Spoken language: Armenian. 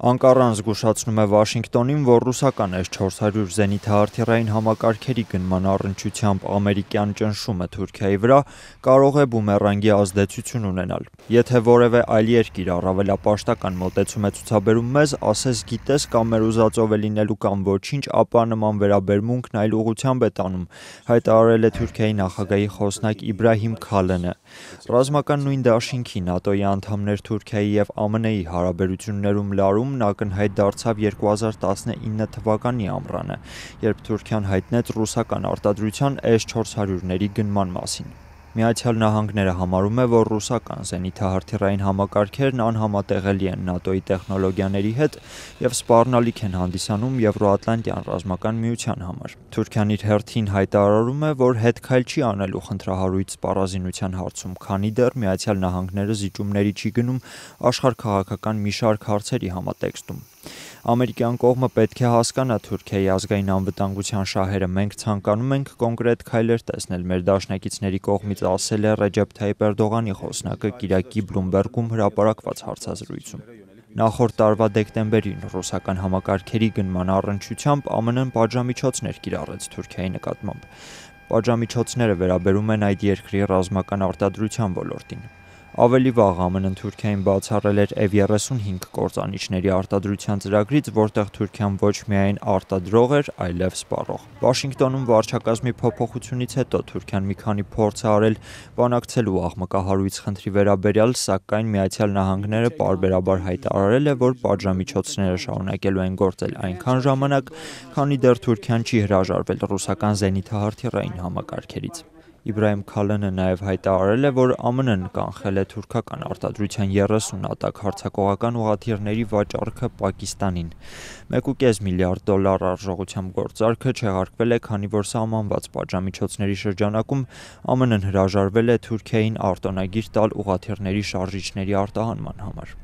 Անկարան զգուշացնում է Վաշինգտոնին, որ ռուսական S-400 զենիթահարթիռային համակարգերի գնման առնչությամբ ամերիկյան ճնշումը Թուրքիայի վրա կարող է բումերանգի ազդեցություն ունենալ։ Եթե որևէ այլ երկիր առավելապաշտական մոտեցում է ցուցաբերում մեզ, ասես գիտես կամ մեր ուզածով է լինելու կամ ոչինչ, ապա նման վերաբերմունքն այլ ուղությամբ է տանում, հայտարարել է Թուրքիայի նախագահի խոսնակ Իբրահիմ Քալենը։ Ռազմական նույն դաշինքի ՆԱՏՕ-ի անդամներ Թուրքիայի եւ ԱՄՆ-ի հարաբերություններում լարում Թուրքմեստանում ակնհայտ դարձավ 2019 թվականի ամռանը, երբ Թուրքիան հայտնեց ռուսական արտադրության S-400-ների գնման մասին։ Միացյալ Նահանգները համարում է, որ ռուսական զենիթահարթիռային համակարգերն անհամատեղելի են ՆԱՏՕ-ի տեխնոլոգիաների հետ եւ սպառնալիք են հանդիսանում Եվրոատլանտյան ռազմական միության համար։ Թուրքիան իր հերթին հայտարարում է, որ հետքայլ չի անելու խնդրահարույց սպառազինության հարցում, քանի դեռ Միացյալ Նահանգները զիջումների չի գնում աշխարհ քաղաքական մի շարք հարցերի համատեքստում։ Ամերիկյան կողմը պետք է հասկանա Թուրքիայի ազգային անվտանգության շահերը։ Մենք ցանկանում ենք կոնկրետ քայլեր տեսնել մեր դաշնակիցների կողմից, ասել է Ռեջեփ Թայիպ Էրդողանի խոսնակը Կիրակի Bloomberg-ում հրապարակված հարցազրույցում։ Նախորդ տարվա դեկտեմբերին ռուսական համակարգերի գնման առնչությամբ ԱՄՆ-ն պատժամիջոցներ կիրառեց Թուրքիայի նկատմամբ։ Պատժամիջոցները վերաբերում են այդ երկրի ռազմական արտադրության ոլորտին։ Ավելի վաղ ԱՄՆ-ն Թուրքիային բացառել էր F-35 կործանիչների արտադրության ծրագրից, որտեղ Թուրքիան ոչ միայն արտադրող էր, այլև սպառող։ Վաշինգտոնում վարչակազմի փոփոխությունից հետո Թուրքիան մի քանի փորձ է արել բանակցելու աղմկահարույց խնդրի վերաբերյալ, սակայն Միացյալ Նահանգները պարբերաբար հայտարարել է, որ պատժամիջոցները շարունակելու են գործել այնքան ժամանակ, քանի դեռ Թուրքիան չի հրաժարվել ռուսական զենիթահարթիռային համակարգերից։ Իբրահիմ Քալենը նաև հայտարարել է, որ ԱՄՆ-ն կանխել է թուրքական արտադրության 30 ատակ հարձակողական ուղաթիռների վաճառքը Պակիստանին։ 1.5 միլիարդ դոլար արժողությամբ գործարքը չեղարկվել է, քանի որ սահմանված պատժամիջոցների շրջանակում ԱՄՆ-ն հրաժարվել է Թուրքիային արտոնագիր տալ ուղաթիռների շարժիչների արտահանման համար։